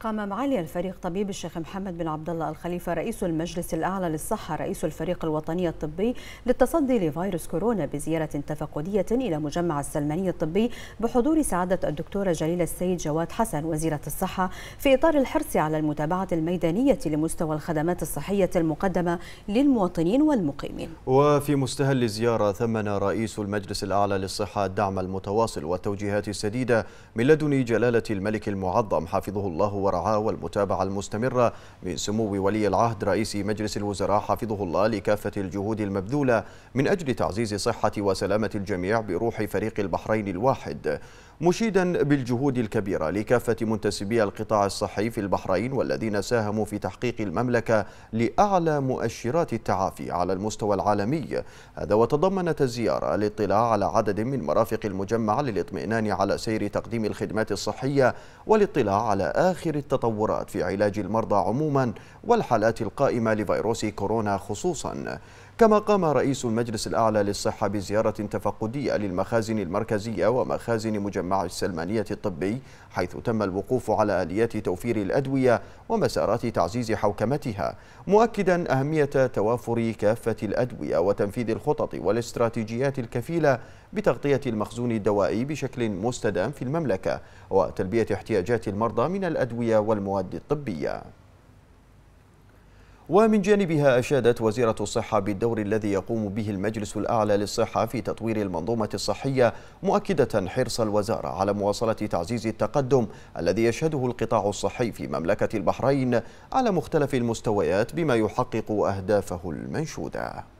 قام معالي الفريق طبيب الشيخ محمد بن عبد الله الخليفه رئيس المجلس الاعلى للصحه رئيس الفريق الوطني الطبي للتصدي لفيروس كورونا بزياره تفقديه الى مجمع السلماني الطبي بحضور سعاده الدكتوره جليله السيد جواد حسن وزيره الصحه في اطار الحرص على المتابعه الميدانيه لمستوى الخدمات الصحيه المقدمه للمواطنين والمقيمين. وفي مستهل الزياره ثمن رئيس المجلس الاعلى للصحه الدعم المتواصل والتوجيهات السديده من لدن جلاله الملك المعظم حفظه الله ورعاه والمتابعة المستمرة من سمو ولي العهد رئيس مجلس الوزراء حفظه الله لكافة الجهود المبذولة من أجل تعزيز صحة وسلامة الجميع بروح فريق البحرين الواحد مشيدا بالجهود الكبيرة لكافة منتسبي القطاع الصحي في البحرين والذين ساهموا في تحقيق المملكة لأعلى مؤشرات التعافي على المستوى العالمي هذا وتضمنت الزيارة الاطلاع على عدد من مرافق المجمع للاطمئنان على سير تقديم الخدمات الصحية والاطلاع على آخر التطورات في علاج المرضى عموما والحالات القائمة لفيروس كورونا خصوصا كما قام رئيس المجلس الأعلى للصحة بزيارة تفقدية للمخازن المركزية ومخازن مجمع مع السلمانية الطبي حيث تم الوقوف على آليات توفير الأدوية ومسارات تعزيز حوكمتها مؤكدا أهمية توافر كافة الأدوية وتنفيذ الخطط والاستراتيجيات الكفيلة بتغطية المخزون الدوائي بشكل مستدام في المملكة وتلبية احتياجات المرضى من الأدوية والمواد الطبية ومن جانبها أشادت وزيرة الصحة بالدور الذي يقوم به المجلس الأعلى للصحة في تطوير المنظومة الصحية مؤكدة حرص الوزارة على مواصلة تعزيز التقدم الذي يشهده القطاع الصحي في مملكة البحرين على مختلف المستويات بما يحقق أهدافه المنشودة